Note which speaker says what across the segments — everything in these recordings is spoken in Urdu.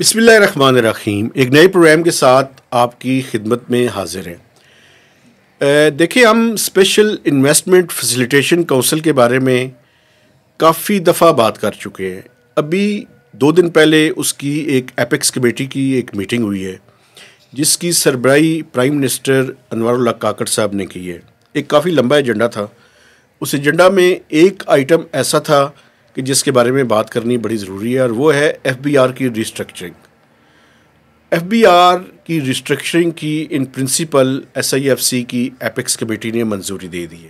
Speaker 1: بسم اللہ الرحمن الرحیم ایک نئے پروگرام کے ساتھ آپ کی خدمت میں حاضر ہیں دیکھیں ہم اسپیشل انویسٹمنٹ فیسیلیٹیشن کونسل کے بارے میں کافی دفعہ بات کر چکے ہیں ابھی دو دن پہلے اس کی ایک اپیکس کمیٹی کی ایک میٹنگ ہوئی ہے جس کی سربراہی پرائم منسٹر انوار اللہ کاکڑ صاحب نے کی ہے ایک کافی لمبا ایجنڈا تھا اس ایجنڈا میں ایک آئٹم ایسا تھا کہ جس کے بارے میں بات کرنی بڑی ضروری ہے اور وہ ہے ایف بی آر کی ریسٹرکچرنگ ایف بی آر کی ریسٹرکچرنگ کی in principle S I F C کی ایپکس کمیٹی نے منظوری دے دی ہے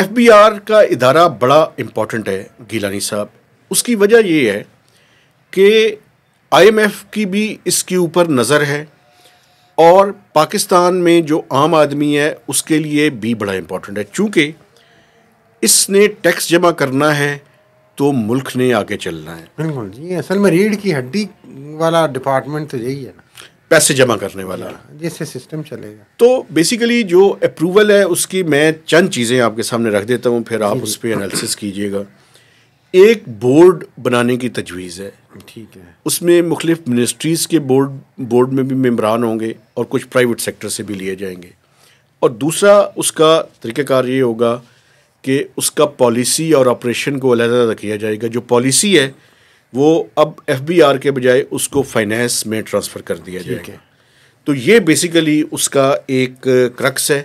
Speaker 1: ایف بی آر کا ادارہ بڑا امپورٹنٹ ہے گیلانی صاحب اس کی وجہ یہ ہے کہ آئی ایم ایف کی بھی اس کے اوپر نظر ہے اور پاکستان میں جو عام آدمی ہے اس کے لیے بھی بڑا امپورٹنٹ ہے چونکہ اس نے ٹیکس جمع کرنا ہے تو ملک نے آگے چلنا ہے بالکل
Speaker 2: جی اصل میں ریڑھ کی ہڈی والا ڈپارٹمنٹ تو یہی ہے
Speaker 1: پیسے جمع کرنے والا
Speaker 2: ہاں، سسٹم چلے گا
Speaker 1: تو بیسیکلی جو اپروول ہے اس کی میں چند چیزیں آپ کے سامنے رکھ دیتا ہوں پھر آپ جی، جی۔ اس پہ انالیسس کیجیے گا ایک بورڈ بنانے کی تجویز ہے ٹھیک ہے اس میں مختلف منسٹریز کے بورڈ بورڈ میں بھی ممبران ہوں گے اور کچھ پرائیویٹ سیکٹر سے بھی لیے جائیں گے اور دوسرا اس کا طریقہ کار یہ ہوگا کہ اس کا پالیسی اور آپریشن کو علیحدہ کیا جائے گا جو پالیسی ہے وہ اب ایف بی آر کے بجائے اس کو فائنینس میں ٹرانسفر کر دیا جائے گا تو یہ بیسیکلی اس کا ایک کرکس ہے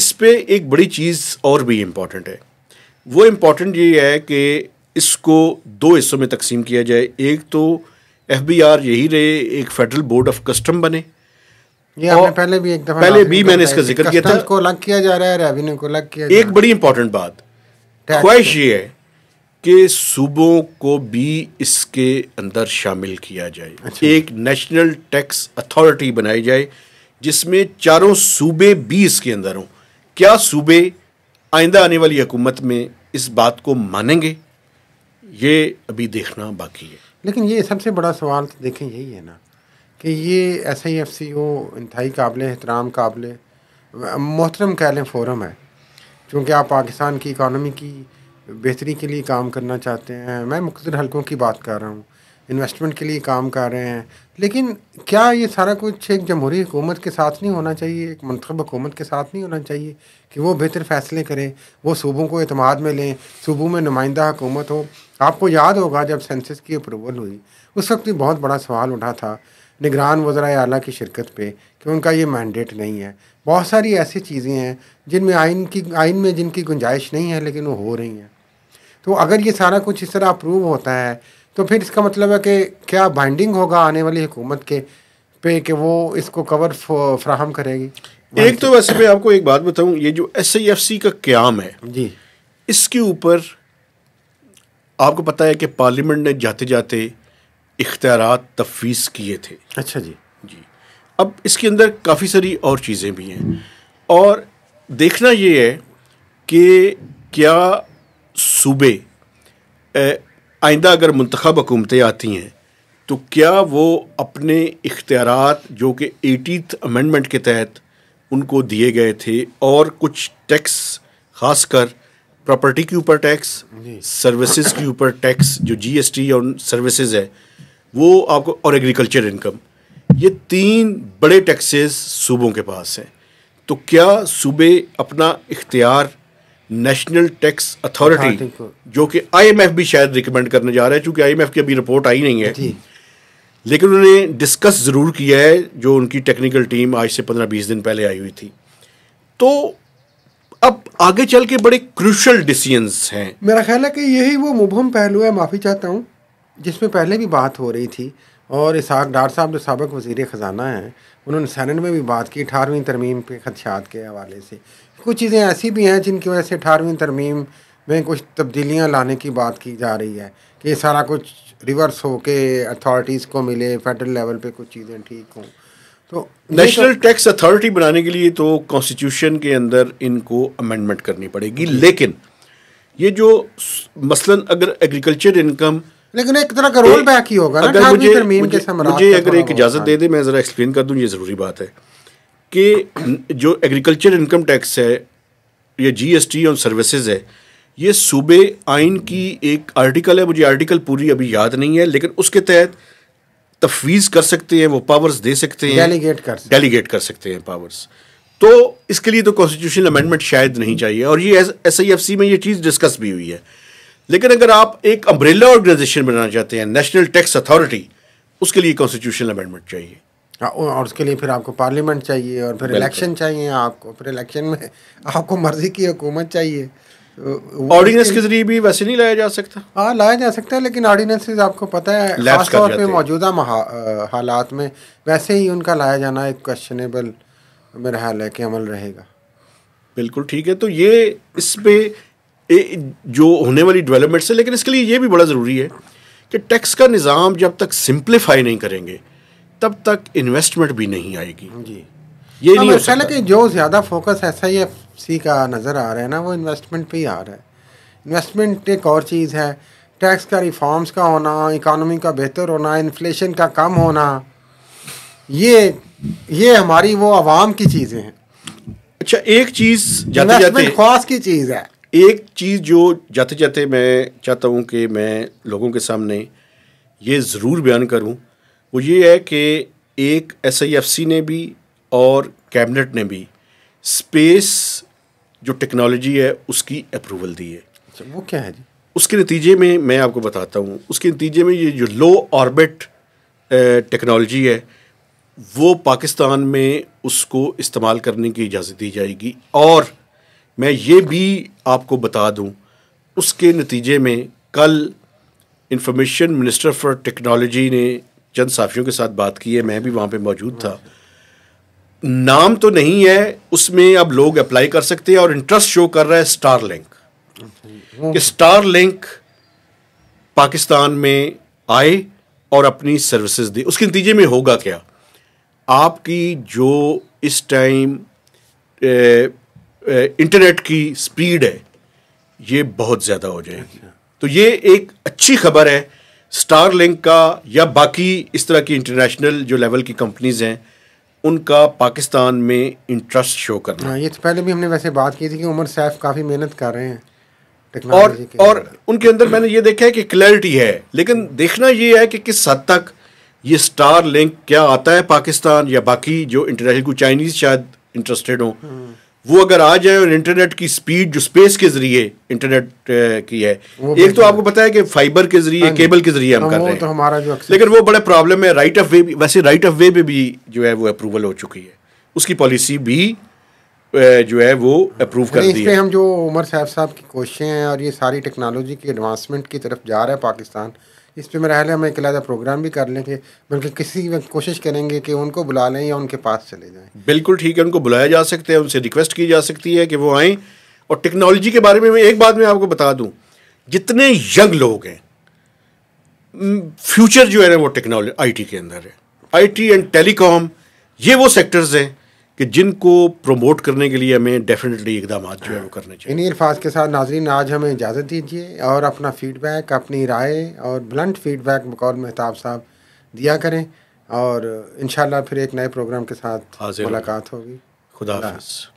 Speaker 1: اس پہ ایک بڑی چیز اور بھی امپورٹنٹ ہے وہ امپورٹنٹ یہ ہے کہ اس کو دو حصوں میں تقسیم کیا جائے ایک تو ایف بی آر یہی رہے ایک فیڈرل بورڈ آف کسٹم بنے
Speaker 2: پہلے بھی ایک دم پہلے بھی میں نے اس کا ذکر کیا تھا کو کو الگ الگ کیا کیا جا رہا ہے ریونیو ایک بڑی
Speaker 1: امپورٹنٹ بات خواہش یہ ہے کہ صوبوں کو بھی اس کے اندر شامل کیا جائے اچھا۔ ایک نیشنل ٹیکس اتھارٹی بنائی جائے جس میں چاروں صوبے بھی اس کے اندر ہوں کیا صوبے آئندہ آنے والی حکومت میں اس بات کو مانیں گے یہ ابھی دیکھنا باقی ہے
Speaker 2: لیکن یہ سب سے بڑا سوال دیکھیں یہی ہے نا کہ یہ ایس آئی ایف سی او انتہائی قابل احترام قابل محترم کہہ لیں فورم ہے چونکہ آپ پاکستان کی اکانومی کی بہتری کے لیے کام کرنا چاہتے ہیں میں مختلف حلقوں کی بات کر رہا ہوں انویسٹمنٹ کے لیے کام کر رہے ہیں لیکن کیا یہ سارا کچھ ایک جمہوری حکومت کے ساتھ نہیں ہونا چاہیے ایک منتخب حکومت کے ساتھ نہیں ہونا چاہیے کہ وہ بہتر فیصلے کریں وہ صوبوں کو اعتماد میں لیں صوبوں میں نمائندہ حکومت ہو آپ کو یاد ہوگا جب سینسس کی اپروول ہوئی اس وقت بھی بہت بڑا سوال اٹھا تھا نگران وزرائے اعلیٰ کی شرکت پہ کہ ان کا یہ مینڈیٹ نہیں ہے بہت ساری ایسی چیزیں ہیں جن میں آئین کی آئین میں جن کی گنجائش نہیں ہے لیکن وہ ہو رہی ہیں تو اگر یہ سارا کچھ اس طرح اپروو ہوتا ہے تو پھر اس کا مطلب ہے کہ کیا بائنڈنگ ہوگا آنے والی حکومت کے پہ کہ وہ اس کو کور فراہم کرے گی ایک تو ویسے میں
Speaker 1: آپ کو ایک بات بتاؤں یہ جو ایس آئی ایف سی کا قیام ہے جی اس کے اوپر آپ کو پتہ ہے کہ پارلیمنٹ نے جاتے جاتے اختیارات تفویض کیے تھے اچھا جی جی اب اس کے اندر کافی ساری اور چیزیں بھی ہیں اور دیکھنا یہ ہے کہ کیا صوبے آئندہ اگر منتخب حکومتیں آتی ہیں تو کیا وہ اپنے اختیارات جو کہ ایٹیتھ امنڈمنٹ کے تحت ان کو دیے گئے تھے اور کچھ ٹیکس خاص کر پراپرٹی کے اوپر ٹیکس جی۔ سروسز کے اوپر ٹیکس جو جی ایس ٹی اور سروسز ہے وہ آپ کو اور ایگریکلچر انکم یہ تین بڑے ٹیکسز صوبوں کے پاس ہیں تو کیا صوبے اپنا اختیار نیشنل ٹیکس اتھارٹی جو کہ آئی ایم ایف بھی شاید ریکمینڈ کرنے جا رہا ہے چونکہ آئی ایم ایف کی ابھی رپورٹ آئی نہیں ہے جی۔ لیکن انہوں نے ڈسکس ضرور کیا ہے جو ان کی ٹیکنیکل ٹیم آج سے پندرہ بیس دن پہلے آئی ہوئی تھی تو اب آگے چل کے بڑے کروشل ڈیسیزنس ہیں
Speaker 2: میرا خیال ہے کہ یہی وہ مبہم پہلو ہے معافی چاہتا ہوں جس میں پہلے بھی بات ہو رہی تھی اور اسحاق ڈار صاحب جو سابق وزیر خزانہ ہیں انہوں نے سینٹ میں بھی بات کی اٹھارہویں ترمیم کے خدشات کے حوالے سے کچھ چیزیں ایسی بھی ہیں جن کی وجہ سے اٹھارہویں ترمیم میں کچھ تبدیلیاں لانے کی بات کی جا رہی ہے کہ سارا کچھ ریورس ہو کے اتھارٹیز کو ملے فیڈرل لیول پہ کچھ چیزیں ٹھیک ہوں
Speaker 1: تو نیشنل ٹیکس اتھارٹی بنانے کے لیے تو کانسٹیٹیوشن کے اندر ان کو امینڈمنٹ کرنی پڑے گی جی۔ لیکن یہ جو مثلا اگر ایگریکلچر انکم لیکن
Speaker 2: ایک طرح کا رول بیک ہی ہوگا اگر مجھے مجھے اگر ایک اجازت دے
Speaker 1: دے میں ذرا ایکسپلین کر دوں یہ ضروری بات ہے کہ جو ایگریکلچر انکم ٹیکس ہے یا جی ایس ٹی اور سروسز ہے یہ صوبے آئین کی ایک آرٹیکل ہے مجھے آرٹیکل پوری ابھی یاد نہیں ہے لیکن اس کے تحت تفویز کر سکتے ہیں وہ پاورز دے سکتے ہیں ڈیلیگیٹ کر سکتے ہیں پاورز تو اس کے لیے تو کانسٹیٹیوشن امینڈمنٹ شاید نہیں چاہیے اور یہ ایس آئی ایف سی میں یہ چیز ڈسکس بھی ہوئی ہے لیکن اگر آپ ایک امبریلا آرگنائزیشن بنانا چاہتے ہیں نیشنل ٹیکس اتھارٹی اس کے لیے کانسٹیٹیوشن امینڈمنٹ چاہیے
Speaker 2: ہاں، اور اس کے لیے پھر آپ کو پارلیمنٹ چاہیے اور پھر الیکشن چاہیے آپ کو پھر الیکشن میں آپ کو مرضی کی حکومت چاہیے آرڈیننس کے ذریعے بھی ویسے نہیں لایا جا سکتا ہاں لایا جا سکتا ہے لیکن آرڈیننس آپ کو پتہ ہے خاص طور پہ موجودہ حالات میں ویسے ہی ان کا لایا جانا ایک کوشچنیبل میرا حال ہے کہ عمل رہے
Speaker 1: گا بالکل ٹھیک ہے تو یہ اس پہ جو ہونے والی ڈیولپمنٹس ہے لیکن اس کے لیے یہ بھی بڑا ضروری ہے کہ ٹیکس کا نظام جب تک سمپلیفائی نہیں کریں گے تب تک انویسٹمنٹ بھی نہیں آئے گی جی
Speaker 2: یہ نہیں جو زیادہ focus S I F C کا نظر آ رہا ہے نا وہ انویسٹمنٹ پہ ہی آ رہا ہے انویسٹمنٹ ایک اور چیز ہے ٹیکس کا ریفارمز کا ہونا اکانومی کا بہتر ہونا انفلیشن کا کم ہونا یہ یہ ہماری وہ عوام کی چیزیں ہیں
Speaker 1: اچھا ایک چیز جاتے
Speaker 2: خاص کی چیز ہے
Speaker 1: ایک چیز جو جاتے جاتے میں چاہتا ہوں کہ میں لوگوں کے سامنے یہ ضرور بیان کروں وہ یہ ہے کہ ایک ایس آئی ایف سی نے بھی اور کیبنٹ نے بھی اسپیس جو ٹیکنالوجی ہے اس کی اپروول دی ہے اچھا، وہ کیا ہے جی اس کے نتیجے میں میں آپ کو بتاتا ہوں اس کے نتیجے میں یہ جو لو آربٹ ٹیکنالوجی ہے وہ پاکستان میں اس کو استعمال کرنے کی اجازت دی جائے گی اور میں یہ بھی آپ کو بتا دوں اس کے نتیجے میں کل انفارمیشن منسٹر فار ٹیکنالوجی نے چند صحافیوں کے ساتھ بات کی ہے میں بھی وہاں پہ موجود تھا نام تو نہیں ہے اس میں اب لوگ اپلائی کر سکتے ہیں اور انٹرسٹ شو کر رہا ہے اسٹار کہ اسٹار لنک پاکستان میں آئے اور اپنی سروسز دے اس کے نتیجے میں ہوگا کیا آپ کی جو اس ٹائم انٹرنیٹ کی سپیڈ ہے یہ بہت زیادہ ہو جائے گی تو یہ ایک اچھی خبر ہے اسٹار لنک کا یا باقی اس طرح کی انٹرنیشنل جو لیول کی کمپنیز ہیں ان کا پاکستان میں انٹرسٹ شو کرنا ہاں،
Speaker 2: یہ تو پہلے بھی ہم نے ویسے بات کی تھی کہ عمر سیف کافی محنت کر رہے ہیں
Speaker 1: اور اور ان کے اندر میں نے یہ دیکھا ہے کہ کلیئرٹی ہے لیکن دیکھنا یہ ہے کہ کس حد تک یہ سٹار لنک کیا آتا ہے پاکستان یا باقی جو انٹرنیشنل کو چائنیز شاید انٹرسٹیڈ ہوں ہاں۔ وہ اگر آ جائے اور انٹرنیٹ کی سپیڈ جو سپیس کے ذریعے انٹرنیٹ کی ہے ایک تو آپ کو پتا ہے کہ فائبر کے ذریعے ہاں جی، کیبل کے ذریعے ہم ہاں، کر
Speaker 2: رہے ہیں
Speaker 1: لیکن وہ بڑے پرابلم ہے رائٹ آف وے ویسے رائٹ آف وے پہ بھی جو ہے وہ اپروول ہو چکی ہے اس کی پالیسی بھی جو ہے وہ اپروو کر دی ہے ہم
Speaker 2: جو عمر صاحب صاحب کی کوششیں ہیں اور یہ ساری ٹیکنالوجی کی ایڈوانسمنٹ کی طرف جا رہا ہے پاکستان اس پہ میرا حال ہے ہم ایک علیحدہ پروگرام بھی کر لیں کہ بلکہ کسی بھی کوشش کریں گے کہ ان کو بلا لیں یا ان کے پاس چلے جائیں
Speaker 1: بالکل ٹھیک ہے ان کو بلایا جا سکتے ہیں ان سے ریکویسٹ کی جا سکتی ہے کہ وہ آئیں اور ٹیکنالوجی کے بارے میں میں ایک بات میں آپ کو بتا دوں جتنے ینگ لوگ ہیں فیوچر جو ہے نا وہ ٹیکنالوجی آئی ٹی کے اندر ہے آئی ٹی اینڈ ٹیلی کام یہ وہ سیکٹرز ہیں کہ جن کو پروموٹ کرنے کے لیے ہمیں ڈیفینیٹلی اقدامات جو ہے وہ کرنے چاہیے
Speaker 2: انہیں الفاظ کے ساتھ ناظرین آج ہمیں اجازت دیجیے اور اپنا فیڈ بیک اپنی رائے اور بلنٹ فیڈ بیک بقول محتاب صاحب دیا کریں اور انشاءاللہ پھر ایک نئے پروگرام کے ساتھ ملاقات ہوگی
Speaker 1: خدا حافظ